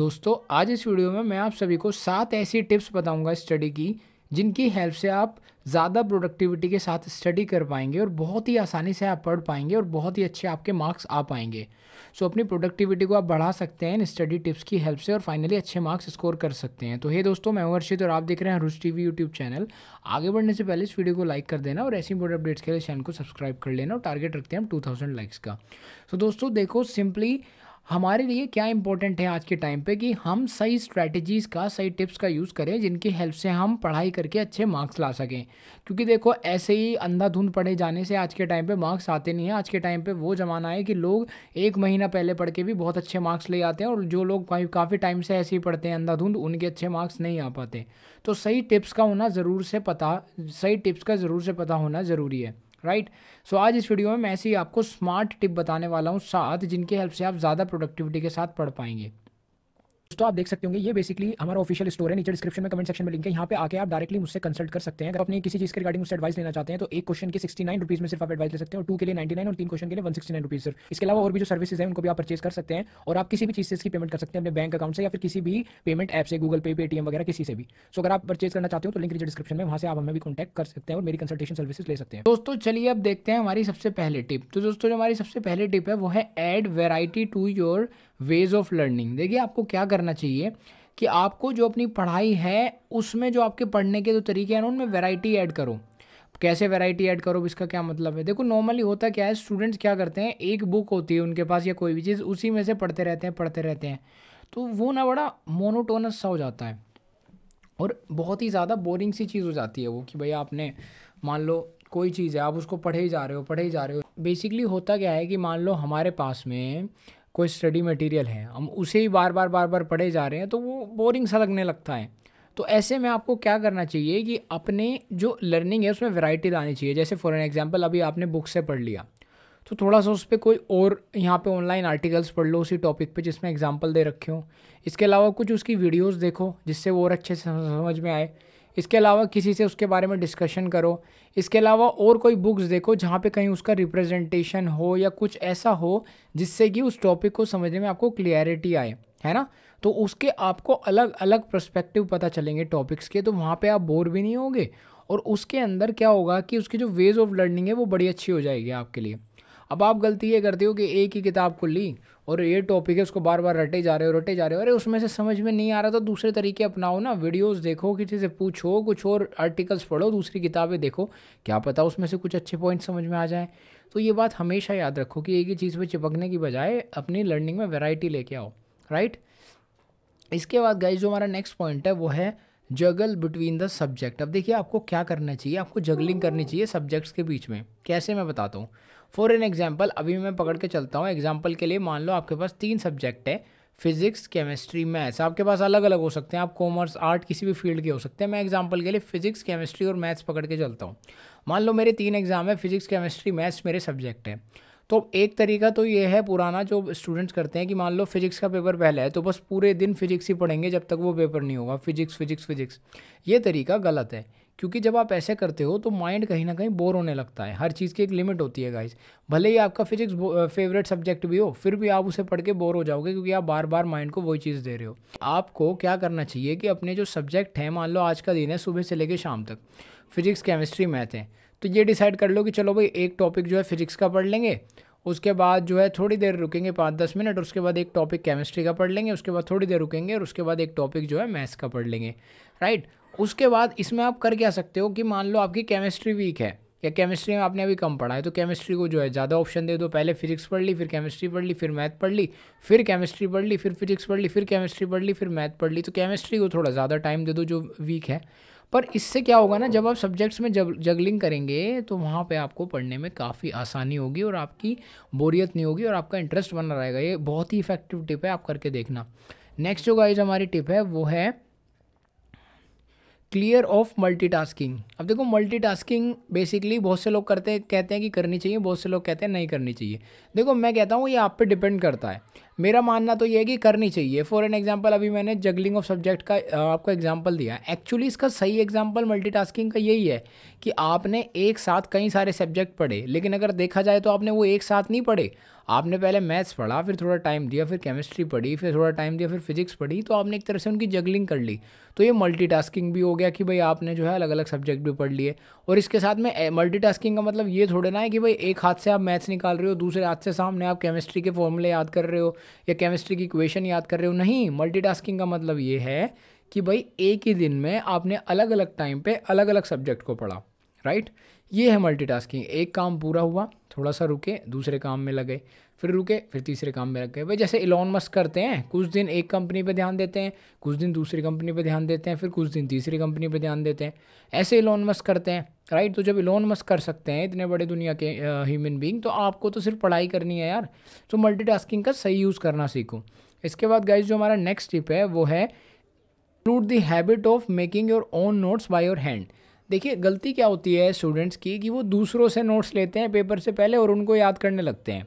दोस्तों आज इस वीडियो में मैं आप सभी को सात ऐसी टिप्स बताऊंगा स्टडी की जिनकी हेल्प से आप ज़्यादा प्रोडक्टिविटी के साथ स्टडी कर पाएंगे और बहुत ही आसानी से आप पढ़ पाएंगे और बहुत ही अच्छे आपके मार्क्स आ पाएंगे सो अपनी प्रोडक्टिविटी को आप बढ़ा सकते हैं इन स्टडी टिप्स की हेल्प से और फाइनली अच्छे मार्क्स स्कोर कर सकते हैं तो हे दोस्तों मैं वर्षित और आप देख रहे हैं टी वी यूट्यूब चैनल आगे बढ़ने से पहले इस वीडियो को लाइक कर देना और ऐसी इंपोर्ट अपडेट्स के लिए चैनल को सब्सक्राइब कर लेना और टारगेट रखते हैं हम टू लाइक्स का सो so, दोस्तों देखो सिंपली हमारे लिए क्या इंपॉर्टेंट है आज के टाइम पे कि हम सही स्ट्रैटेजीज़ का सही टिप्स का यूज़ करें जिनकी हेल्प से हम पढ़ाई करके अच्छे मार्क्स ला सकें क्योंकि देखो ऐसे ही अंधाधुंध पढ़े जाने से आज के टाइम पे मार्क्स आते नहीं हैं आज के टाइम पे वो ज़माना है कि लोग एक महीना पहले पढ़ के भी बहुत अच्छे मार्क्स ले आते हैं और जो लोग काफ़ी टाइम से ऐसे ही पढ़ते हैं अंधाधुंध उनके अच्छे मार्क्स नहीं आ पाते तो सही टिप्स का होना ज़रूर से पता सही टिप्स का ज़रूर से पता होना ज़रूरी है राइट right? सो so, आज इस वीडियो में मैं ऐसी आपको स्मार्ट टिप बताने वाला हूँ साथ जिनके हेल्प से आप ज़्यादा प्रोडक्टिविटी के साथ पढ़ पाएंगे दोस्तों आप देख सकते होंगे ये बेसिकली हमारा ऑफिशियल स्टोर है नीचे डिस्क्रिप्शन में कमेंट सेक्शन में लिंक है यहाँ पे आके आप डायरेक्टली मुझसे कंसल्ट कर सकते हैं अगर अपनी किसी चीज़ के रिगार्डिंग मुझसे एडवाइस लेना चाहते हैं तो एक क्वेश्चन के सिक्सटी नाइन रुपीज़ में सिर्फ आप एडवाइस ले सकते हैं और टू के लिए नाइन और तीन क्वेश्चन के लिए वन सिक्सटी नाइन रुपीज़ इसके अलावा और भी जो सर्विस है उनको भी आप परचेज कर सकते हैं और आप किसी भी चीज़ से इसकी पेमेंट कर सकते हैं अपने बैंक अकाउंट से या फिर किसी भी पेमेंट ऐप से गूगल पे पेटीएम वगैरह किसी से भी सो अगर आप परचेज करना चाहते हो तो लिंक नीचे डिस्क्रिप्शन में वहाँ से आप हमें भी कॉन्टैक्ट कर सकते हैं और मेरी कंसल्टेशन सर्विस ले सकते हैं दोस्तों चलिए अब देखते हैं हमारी सबसे पहले टिप तो दोस्तों जो हमारी सबसे पहले टिप है वो है add variety to your ways of learning देखिए आपको क्या करना चाहिए कि आपको जो अपनी पढ़ाई है उसमें जो आपके पढ़ने के जो तरीके हैं उनमें वेराइटी ऐड करो कैसे वैरायटी ऐड करो इसका क्या मतलब है देखो नॉर्मली होता क्या है स्टूडेंट्स क्या करते हैं एक बुक होती है उनके पास या कोई भी चीज़ उसी में से पढ़ते रहते हैं पढ़ते रहते हैं तो वो ना बड़ा मोनोटोनस सा हो जाता है और बहुत ही ज़्यादा बोरिंग सी चीज़ हो जाती है वो कि भाई आपने मान लो कोई चीज़ है आप उसको पढ़े ही जा रहे हो पढ़े ही जा रहे हो बेसिकली होता क्या है कि मान लो हमारे पास में कोई स्टडी मटेरियल है हम उसे ही बार बार बार बार पढ़े जा रहे हैं तो वो बोरिंग सा लगने लगता है तो ऐसे में आपको क्या करना चाहिए कि अपने जो लर्निंग है उसमें वैरायटी लानी चाहिए जैसे फॉर एन एग्जाम्पल अभी आपने बुक से पढ़ लिया तो थोड़ा सा उस पर कोई और यहाँ पे ऑनलाइन आर्टिकल्स पढ़ लो उसी टॉपिक पे जिसमें एग्जाम्पल दे रखे हो इसके अलावा कुछ उसकी वीडियोस देखो जिससे वो और अच्छे से समझ में आए इसके अलावा किसी से उसके बारे में डिस्कशन करो इसके अलावा और कोई बुक्स देखो जहाँ पे कहीं उसका रिप्रेजेंटेशन हो या कुछ ऐसा हो जिससे कि उस टॉपिक को समझने में आपको क्लियरिटी आए है ना तो उसके आपको अलग अलग प्रस्पेक्टिव पता चलेंगे टॉपिक्स के तो वहाँ पर आप बोर भी नहीं होंगे और उसके अंदर क्या होगा कि उसकी जो वेज ऑफ लर्निंग है वो बड़ी अच्छी हो जाएगी आपके लिए अब आप गलती ये करते हो कि एक ही किताब को ली और ये टॉपिक है उसको बार बार रटे जा रहे हो रटे जा रहे हो अरे उसमें से समझ में नहीं आ रहा तो दूसरे तरीके अपनाओ ना वीडियोस देखो किसी से पूछो कुछ और आर्टिकल्स पढ़ो दूसरी किताबें देखो क्या पता उसमें से कुछ अच्छे पॉइंट समझ में आ जाए तो ये बात हमेशा याद रखो कि एक ही चीज़ पर चिपकने की बजाय अपनी लर्निंग में वेराइटी लेके आओ राइट इसके बाद गाइज जो हमारा नेक्स्ट पॉइंट है वो है जगल बिटवीन द सब्जेक्ट अब देखिए आपको क्या करना चाहिए आपको जगलिंग करनी चाहिए सब्जेक्ट्स के बीच में कैसे मैं बताता हूँ फॉर एन एग्जाम्पल अभी मैं पकड़ के चलता हूँ एग्जाम्पल के लिए मान लो आपके पास तीन सब्जेक्ट है फिजिक्स केमिस्ट्री मैथ्स आपके पास अलग अलग हो सकते हैं आप कॉमर्स आर्ट किसी भी फील्ड के हो सकते हैं मैं एग्जाम्पल के लिए फिजिक्स केमिस्ट्री और मैथ्स पकड़ के चलता हूँ मान लो मेरे तीन एग्जाम है फिजिक्स केमिस्ट्री मैथ्स मेरे सब्जेक्ट हैं तो एक तरीका तो ये है पुराना जो स्टूडेंट्स करते हैं कि मान लो फिजिक्स का पेपर पहले है तो बस पूरे दिन फिजिक्स ही पढ़ेंगे जब तक वो पेपर नहीं होगा फिजिक्स फिजिक्स फिजिक्स ये तरीका गलत है क्योंकि जब आप ऐसे करते हो तो माइंड कहीं ना कहीं बोर होने लगता है हर चीज़ की एक लिमिट होती है गाइस भले ही आपका फिजिक्स फेवरेट सब्जेक्ट भी हो फिर भी आप उसे पढ़ के बोर हो जाओगे क्योंकि आप बार बार माइंड को वही चीज़ दे रहे हो आपको क्या करना चाहिए कि अपने जो सब्जेक्ट हैं मान लो आज का दिन है सुबह से लेकर शाम तक फिजिक्स केमिस्ट्री मैथ है तो ये डिसाइड कर लो कि चलो भाई एक टॉपिक जो है फिजिक्स का पढ़ लेंगे उसके बाद जो है थोड़ी देर रुकेंगे पाँच दस मिनट उसके बाद एक टॉपिक केमिस्ट्री का पढ़ लेंगे उसके बाद थोड़ी देर रुकेंगे और उसके बाद एक टॉपिक जो है मैथ्स का पढ़ लेंगे राइट उसके बाद इसमें आप कर क्या सकते हो कि मान लो आपकी केमिस्ट्री वीक है या केमिस्ट्री में आपने अभी कम पढ़ा है तो केमिस्ट्री को जो है ज़्यादा ऑप्शन दे दो पहले फिजिक्स पढ़ ली फिर केमिस्ट्री पढ़ ली फिर मैथ पढ़ ली फिर केमिस्ट्री पढ़ ली फिर फिजिक्स पढ़ ली फिर केमिस्ट्री पढ़ ली फिर मैथ पढ़ ली तो केमिस्ट्री को थोड़ा ज़्यादा टाइम दे दो जो वीक है पर इससे क्या होगा ना जब आप सब्जेक्ट्स में जब जगलिंग करेंगे तो वहाँ पे आपको पढ़ने में काफ़ी आसानी होगी और आपकी बोरियत नहीं होगी और आपका इंटरेस्ट बना रहेगा ये बहुत ही इफेक्टिव टिप है आप करके देखना नेक्स्ट जो गाइज हमारी टिप है वो है क्लियर ऑफ मल्टीटास्किंग अब देखो मल्टीटास्किंग बेसिकली बहुत से लोग करते हैं कहते हैं कि करनी चाहिए बहुत से लोग कहते हैं नहीं करनी चाहिए देखो मैं कहता हूँ ये आप पे डिपेंड करता है मेरा मानना तो ये है कि करनी चाहिए फॉर एन एग्जाम्पल अभी मैंने जगलिंग ऑफ सब्जेक्ट का आपको एग्जाम्पल दिया एक्चुअली इसका सही एग्जाम्पल टास्किंग का यही है कि आपने एक साथ कई सारे सब्जेक्ट पढ़े लेकिन अगर देखा जाए तो आपने वो एक साथ नहीं पढ़े आपने पहले मैथ्स पढ़ा फिर थोड़ा टाइम दिया फिर केमिस्ट्री पढ़ी फिर थोड़ा टाइम दिया फिर फिजिक्स पढ़ी तो आपने एक तरह से उनकी जगलिंग कर ली तो ये मल्टीटास्किंग भी हो गया कि भाई आपने जो है अलग अलग सब्जेक्ट भी पढ़ लिए और इसके साथ में मल्टीटास्किंग का मतलब ये थोड़ा ना है कि भाई एक हाथ से आप मैथ्स निकाल रहे हो दूसरे हाथ से सामने आप केमिस्ट्री के फॉर्मूले याद कर रहे हो या केमिस्ट्री की इक्वेशन याद कर रहे हो नहीं मल्टी का मतलब ये है कि भाई एक ही दिन में आपने अलग अलग टाइम पे अलग अलग सब्जेक्ट को पढ़ा राइट ये है मल्टीटास्किंग एक काम पूरा हुआ थोड़ा सा रुके दूसरे काम में लगे फिर रुके फिर तीसरे काम में लग गए भाई जैसे इलॉन मस्क करते हैं कुछ दिन एक कंपनी पर ध्यान देते हैं कुछ दिन दूसरी कंपनी पर ध्यान देते हैं फिर कुछ दिन तीसरी कंपनी पर ध्यान देते हैं ऐसे इलॉन मस्क करते हैं राइट तो जब इलॉन मस्क कर सकते हैं इतने बड़े दुनिया के ह्यूमन बींग तो आपको तो सिर्फ पढ़ाई करनी है यार तो मल्टीटास्किंग का सही यूज़ करना सीखो इसके बाद गाइज जो हमारा नेक्स्ट टिप है वो है include the habit of making your own notes by your hand देखिए गलती क्या होती है स्टूडेंट्स की कि वो दूसरों से नोट्स लेते हैं पेपर से पहले और उनको याद करने लगते हैं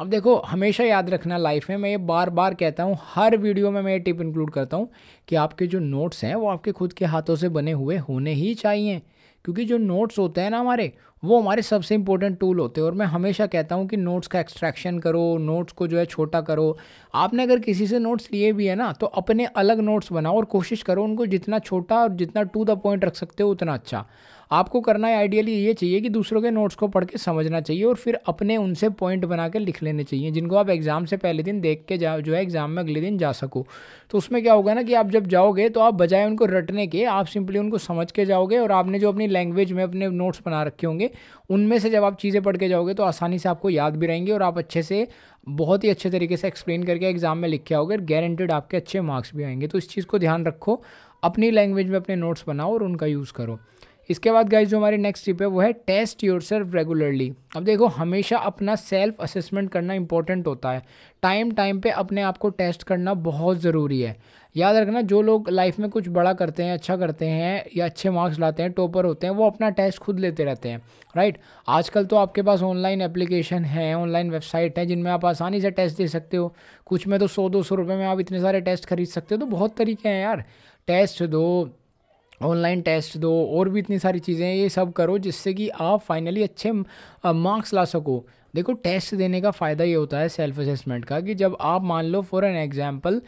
अब देखो हमेशा याद रखना लाइफ में मैं ये बार बार कहता हूँ हर वीडियो में मैं ये टिप इंक्लूड करता हूँ कि आपके जो नोट्स हैं वो आपके खुद के हाथों से बने हुए होने ही चाहिए क्योंकि जो नोट्स होते हैं ना हमारे वो हमारे सबसे इंपॉर्टेंट टूल होते हैं और मैं हमेशा कहता हूँ कि नोट्स का एक्सट्रैक्शन करो नोट्स को जो है छोटा करो आपने अगर किसी से नोट्स लिए भी है ना तो अपने अलग नोट्स बनाओ और कोशिश करो उनको जितना छोटा और जितना टू द पॉइंट रख सकते हो उतना अच्छा आपको करना है आइडियली ये चाहिए कि दूसरों के नोट्स को पढ़ के समझना चाहिए और फिर अपने उनसे पॉइंट बना के लिख लेने चाहिए जिनको आप एग्ज़ाम से पहले दिन देख के जाओ जो है एग्ज़ाम में अगले दिन जा सको तो उसमें क्या होगा ना कि आप जब जाओगे तो आप बजाय उनको रटने के आप सिंपली उनको समझ के जाओगे और आपने जो अपनी लैंग्वेज में अपने नोट्स बना रखे होंगे उनमें से जब आप चीज़ें पढ़ के जाओगे तो आसानी से आपको याद भी रहेंगी और आप अच्छे से बहुत ही अच्छे तरीके से एक्सप्लेन करके एग्ज़ाम में लिख के आओगे गारंटेड आपके अच्छे मार्क्स भी आएंगे तो इस चीज़ को ध्यान रखो अपनी लैंग्वेज में अपने नोट्स बनाओ और उनका यूज़ करो इसके बाद गाइज जो हमारी नेक्स्ट टिप है वो है टेस्ट योर सेल्फ रेगुलरली अब देखो हमेशा अपना सेल्फ असेसमेंट करना इंपॉर्टेंट होता है टाइम टाइम पे अपने आप को टेस्ट करना बहुत ज़रूरी है याद रखना जो लोग लाइफ में कुछ बड़ा करते हैं अच्छा करते हैं या अच्छे मार्क्स लाते हैं टॉपर होते हैं वो अपना टेस्ट खुद लेते रहते हैं राइट आजकल तो आपके पास ऑनलाइन एप्लीकेशन है ऑनलाइन वेबसाइट है जिनमें आप आसानी से टेस्ट दे सकते हो कुछ में तो सौ दो सौ रुपये में आप इतने सारे टेस्ट खरीद सकते हो तो बहुत तरीके हैं यार टेस्ट दो ऑनलाइन टेस्ट दो और भी इतनी सारी चीज़ें ये सब करो जिससे कि आप फाइनली अच्छे मार्क्स ला सको देखो टेस्ट देने का फ़ायदा ये होता है सेल्फ असेसमेंट का कि जब आप मान लो फॉर एन एग्जाम्पल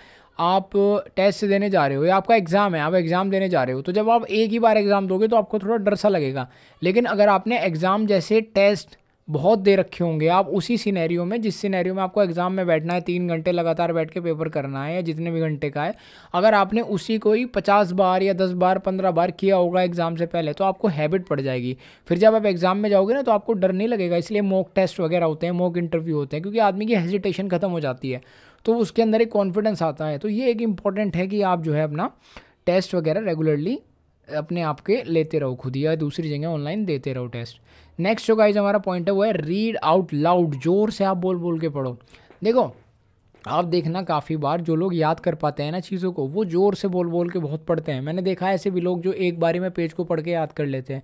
आप टेस्ट देने जा रहे हो या आपका एग्ज़ाम है आप एग्ज़ाम देने जा रहे हो तो जब आप एक ही बार एग्ज़ाम दोगे तो आपको थोड़ा डर सा लगेगा लेकिन अगर आपने एग्ज़ाम जैसे टेस्ट बहुत दे रखे होंगे आप उसी सिनेरियो में जिस सिनेरियो में आपको एग्ज़ाम में बैठना है तीन घंटे लगातार बैठ के पेपर करना है या जितने भी घंटे का है अगर आपने उसी को ही पचास बार या दस बार पंद्रह बार किया होगा एग्ज़ाम से पहले तो आपको हैबिट पड़ जाएगी फिर जब आप एग्ज़ाम में जाओगे ना तो आपको डर नहीं लगेगा इसलिए मॉक टेस्ट वगैरह होते हैं मॉक इंटरव्यू होते हैं क्योंकि आदमी की हेजिटेशन खत्म हो जाती है तो उसके अंदर एक कॉन्फिडेंस आता है तो ये एक इम्पॉर्टेंट है कि आप जो है अपना टेस्ट वगैरह रेगुलरली अपने आप के लेते रहो खुद या दूसरी जगह ऑनलाइन देते रहो टेस्ट नेक्स्ट जो गाइज हमारा पॉइंट है वो है रीड आउट लाउड जोर से आप बोल बोल के पढ़ो देखो आप देखना काफ़ी बार जो लोग याद कर पाते हैं ना चीज़ों को वो ज़ोर से बोल बोल के बहुत पढ़ते हैं मैंने देखा है ऐसे भी लोग जो एक बारी में पेज को पढ़ के याद कर लेते हैं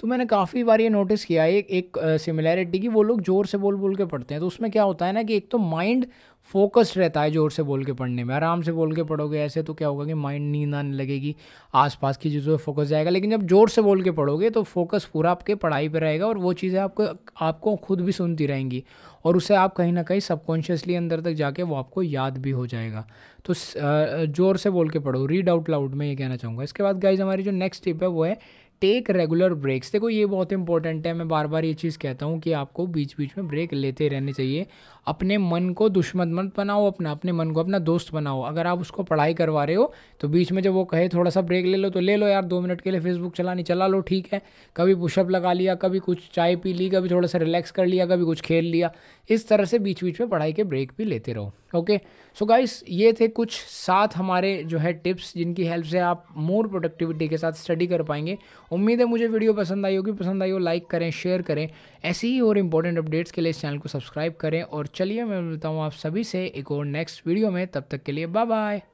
तो मैंने काफ़ी बार ये नोटिस किया है एक एक सिमिलैरिटी की वो लोग ज़ोर से बोल बोल के पढ़ते हैं तो उसमें क्या होता है ना कि एक तो माइंड फोकस्ड रहता है ज़ोर से बोल के पढ़ने में आराम से बोल के पढ़ोगे ऐसे तो क्या होगा कि माइंड नींद आने लगेगी आसपास की चीज़ों पर फोकस जाएगा लेकिन जब ज़ोर से बोल के पढ़ोगे तो फोकस पूरा आपके पढ़ाई पर रहेगा और वो चीज़ें आपको आपको खुद भी सुनती रहेंगी और उसे आप कहीं ना कहीं सबकॉन्शियसली अंदर तक जाके वो आपको याद भी हो जाएगा तो ज़ोर से बोल के पढ़ो रीड आउट लाउड में ये कहना चाहूँगा इसके बाद गाइज हमारी जो नेक्स्ट टिप है वो है टेक रेगुलर ब्रेक्स देखो ये बहुत इंपॉर्टेंट है मैं बार बार ये चीज़ कहता हूँ कि आपको बीच बीच में ब्रेक लेते रहने चाहिए अपने मन को दुश्मन मत बनाओ अपना अपने मन को अपना दोस्त बनाओ अगर आप उसको पढ़ाई करवा रहे हो तो बीच में जब वो कहे थोड़ा सा ब्रेक ले लो तो ले लो यार दो मिनट के लिए फेसबुक चलानी चला लो ठीक है कभी पुशअप लगा लिया कभी कुछ चाय पी ली कभी थोड़ा सा रिलैक्स कर लिया कभी कुछ खेल लिया इस तरह से बीच बीच में पढ़ाई के ब्रेक भी लेते रहो ओके सो गाइस ये थे कुछ सात हमारे जो है टिप्स जिनकी हेल्प से आप मोर प्रोडक्टिविटी के साथ स्टडी कर पाएंगे उम्मीद है मुझे वीडियो पसंद आई होगी पसंद आई हो लाइक करें शेयर करें ऐसी ही और इंपॉर्टेंट अपडेट्स के लिए इस चैनल को सब्सक्राइब करें और चलिए मैं मिलता हूँ आप सभी से एक और नेक्स्ट वीडियो में तब तक के लिए बाय बाय